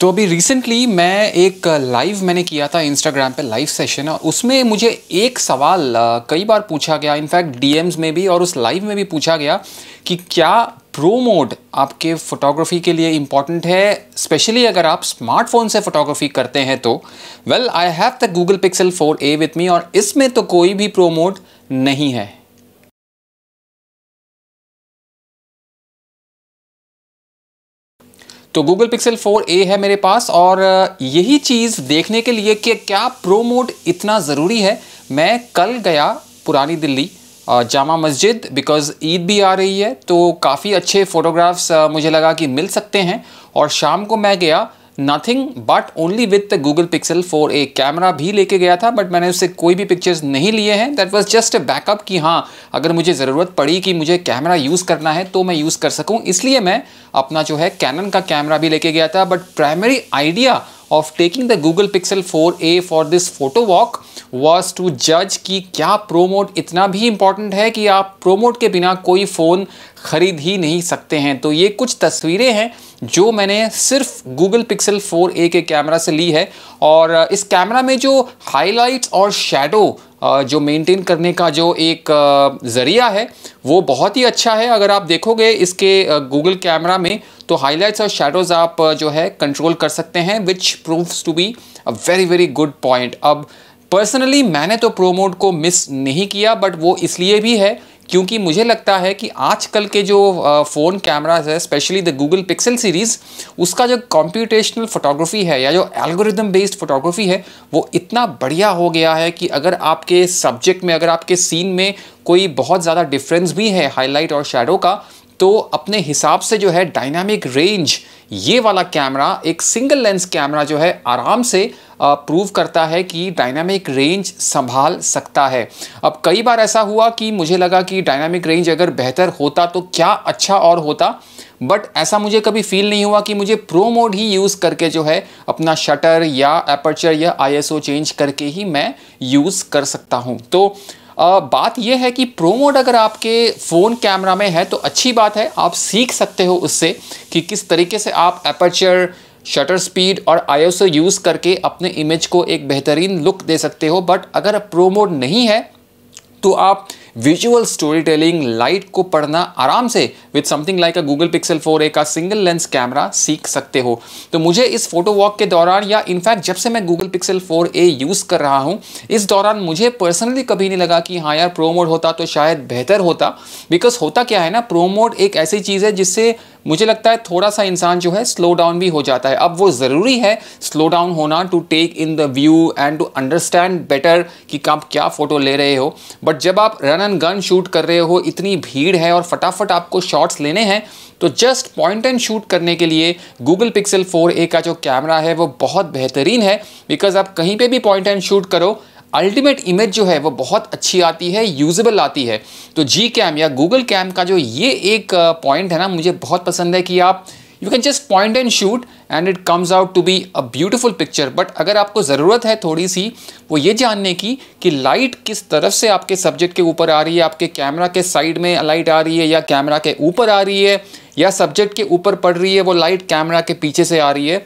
तो अभी रिसेंटली मैं एक लाइव मैंने किया था इंस्टाग्राम पे लाइव सेशन और उसमें मुझे एक सवाल कई बार पूछा गया इनफैक्ट डीएम्स में भी और उस लाइव में भी पूछा गया कि क्या प्रो मोड आपके फोटोग्राफी के लिए इंपॉर्टेंट है स्पेशली अगर आप स्मार्टफोन से फोटोग्राफी करते हैं तो well I have the Google Pixel A with me और इसमें तो कोई भी प्रो मोड नहीं है तो गूगल पिक्सल 4a है मेरे पास और यही चीज़ देखने के लिए कि क्या प्रो मोड इतना ज़रूरी है मैं कल गया पुरानी दिल्ली जामा मस्जिद बिकॉज़ ईद भी आ रही है तो काफ़ी अच्छे फ़ोटोग्राफ्स मुझे लगा कि मिल सकते हैं और शाम को मैं गया nothing but only with the Google Pixel four A camera भी लेके गया था बट मैंने उससे कोई भी पिक्चर्स नहीं लिए हैं that was just a backup कि हाँ अगर मुझे ज़रूरत पड़ी कि मुझे कैमरा यूज़ करना है तो मैं यूज़ कर सकूँ इसलिए मैं अपना जो है कैनन का कैमरा भी लेके गया था but primary idea of taking the Google Pixel A for this photo walk was to जज कि क्या प्रोमोट इतना भी इम्पॉर्टेंट है कि आप प्रोमोट के बिना कोई फ़ोन ख़रीद ही नहीं सकते हैं तो ये कुछ तस्वीरें हैं जो मैंने सिर्फ Google Pixel 4a के कैमरा से ली है और इस कैमरा में जो हाइलाइट्स और शेडो जो मेंटेन करने का जो एक ज़रिया है वो बहुत ही अच्छा है अगर आप देखोगे इसके गूगल कैमरा में तो हाइलाइट्स और शेडोज़ आप जो है कंट्रोल कर सकते हैं which proves to be a very very good point अब पर्सनली मैंने तो प्रोमोड को मिस नहीं किया बट वो इसलिए भी है क्योंकि मुझे लगता है कि आजकल के जो फ़ोन कैमराज है specially the Google Pixel series उसका जो कॉम्प्यूटेशनल फोटोग्राफी है या जो एल्गोरिदम बेस्ड फोटोग्राफी है वो इतना बढ़िया हो गया है कि अगर आपके सब्जेक्ट में अगर आपके सीन में कोई बहुत ज़्यादा डिफरेंस भी है हाईलाइट और शेडो का तो अपने हिसाब से जो है डायनामिक रेंज ये वाला कैमरा एक सिंगल लेंस कैमरा जो है आराम से प्रूव करता है कि डायनामिक रेंज संभाल सकता है अब कई बार ऐसा हुआ कि मुझे लगा कि डायनामिक रेंज अगर बेहतर होता तो क्या अच्छा और होता बट ऐसा मुझे कभी फील नहीं हुआ कि मुझे प्रो मोड ही यूज़ करके जो है अपना शटर या एपर्चर या आईएसओ चेंज करके ही मैं यूज़ कर सकता हूँ तो बात यह है कि प्रो मोड अगर आपके फ़ोन कैमरा में है तो अच्छी बात है आप सीख सकते हो उससे कि किस तरीके से आप एपर्चर शटर स्पीड और आई यूज़ करके अपने इमेज को एक बेहतरीन लुक दे सकते हो बट अगर प्रो मोड नहीं है तो आप विजुअल स्टोरी टेलिंग लाइट को पढ़ना आराम से with something like a Google Pixel four A का सिंगल लेंस कैमरा सीख सकते हो तो मुझे इस फोटो वॉक के दौरान या इनफैक्ट जब से मैं Google Pixel four A use कर रहा हूँ इस दौरान मुझे पर्सनली कभी नहीं लगा कि हाँ यार प्रो मोड होता तो शायद बेहतर होता बिकॉज होता क्या है ना प्रो मोड एक ऐसी चीज़ है जिससे मुझे लगता है थोड़ा सा इंसान जो है स्लो डाउन भी हो जाता है अब वो ज़रूरी है स्लो डाउन होना to take in the view and to understand better कि आप क्या फ़ोटो ले रहे हो बट जब आप रन दरमियान गन शूट कर रहे हो इतनी भीड़ है और फटाफट आपको शॉट्स लेने हैं तो जस्ट पॉइंट एंड शूट करने के लिए गूगल पिक्सल 4a का जो कैमरा है वो बहुत बेहतरीन है बिकॉज आप कहीं पे भी पॉइंट एंड शूट करो अल्टीमेट इमेज जो है वो बहुत अच्छी आती है यूजेबल आती है तो जी कैम या गूगल कैम का जो ये एक पॉइंट uh, है ना मुझे बहुत पसंद है कि आप you can just point and shoot and it comes out to be a beautiful picture but अगर आपको ज़रूरत है थोड़ी सी वो ये जानने की कि लाइट किस तरफ से आपके सब्जेक्ट के ऊपर आ रही है आपके कैमरा के साइड में लाइट आ रही है या कैमरा के ऊपर आ रही है या सब्जेक्ट के ऊपर पड़ रही है वो लाइट कैमरा के पीछे से आ रही है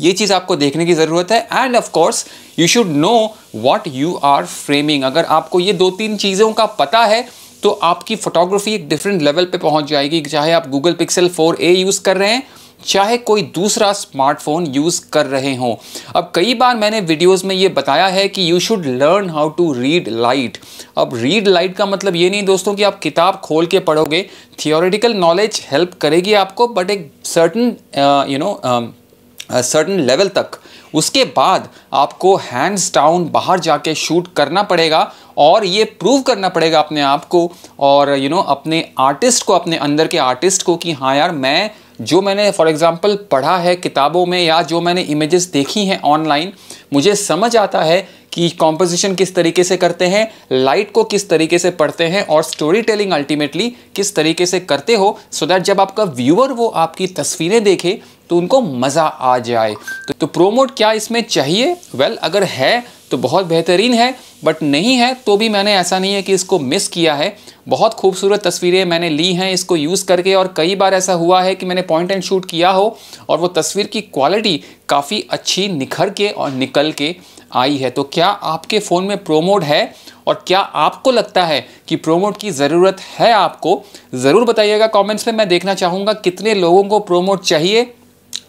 ये चीज़ आपको देखने की ज़रूरत है and of course you should know what you are framing अगर आपको ये दो तीन चीज़ों का पता है तो आपकी फोटोग्राफी एक डिफरेंट लेवल पे पहुंच जाएगी चाहे आप गूगल पिक्सल 4a यूज़ कर रहे हैं चाहे कोई दूसरा स्मार्टफोन यूज़ कर रहे हों अब कई बार मैंने वीडियोस में ये बताया है कि you should learn how to read light अब रीड लाइट का मतलब ये नहीं दोस्तों कि आप किताब खोल के पढ़ोगे थियोरेटिकल नॉलेज हेल्प करेगी आपको बट एक certain you know certain level तक उसके बाद आपको हैंड्स डाउन बाहर जाके शूट करना पड़ेगा और ये प्रूव करना पड़ेगा अपने आप को और यू you नो know, अपने आर्टिस्ट को अपने अंदर के आर्टिस्ट को कि हाँ यार मैं जो मैंने फॉर एग्ज़ाम्पल पढ़ा है किताबों में या जो मैंने इमेजेस देखी हैं ऑनलाइन मुझे समझ आता है कि कॉम्पोजिशन किस तरीके से करते हैं लाइट को किस तरीके से पढ़ते हैं और स्टोरी टेलिंग अल्टीमेटली किस तरीके से करते हो सो so दैट जब आपका व्यूअर वो आपकी तस्वीरें देखे तो उनको मज़ा आ जाए तो, तो प्रोमोट क्या इसमें चाहिए वेल well, अगर है तो बहुत बेहतरीन है बट नहीं है तो भी मैंने ऐसा नहीं है कि इसको मिस किया है बहुत खूबसूरत तस्वीरें मैंने ली हैं इसको यूज़ करके और कई बार ऐसा हुआ है कि मैंने पॉइंट एंड शूट किया हो और वो तस्वीर की क्वालिटी काफ़ी अच्छी निखर के और निकल के आई है तो क्या आपके फ़ोन में प्रोमोड है और क्या आपको लगता है कि प्रोमोड की ज़रूरत है आपको ज़रूर बताइएगा कॉमेंट्स में मैं देखना चाहूँगा कितने लोगों को प्रोमोड चाहिए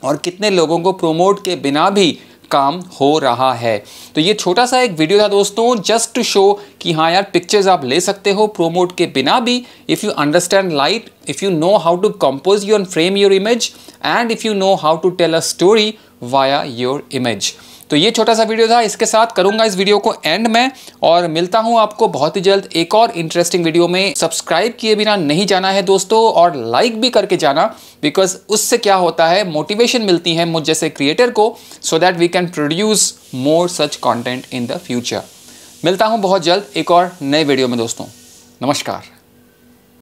और कितने लोगों को प्रोमोट के बिना भी काम हो रहा है तो ये छोटा सा एक वीडियो था दोस्तों जस्ट टू शो कि हाँ यार पिक्चर्स आप ले सकते हो प्रोमोट के बिना भी if you understand light if you know how to compose your frame your image and if you know how to tell a story via your image तो ये छोटा सा वीडियो था इसके साथ करूंगा इस वीडियो को एंड में और मिलता हूं आपको बहुत ही जल्द एक और इंटरेस्टिंग वीडियो में सब्सक्राइब किए बिना नहीं जाना है दोस्तों और लाइक भी करके जाना बिकॉज उससे क्या होता है मोटिवेशन मिलती है मुझ जैसे क्रिएटर को so that we can produce more such content in the future मिलता हूँ बहुत जल्द एक और नए वीडियो में दोस्तों नमस्कार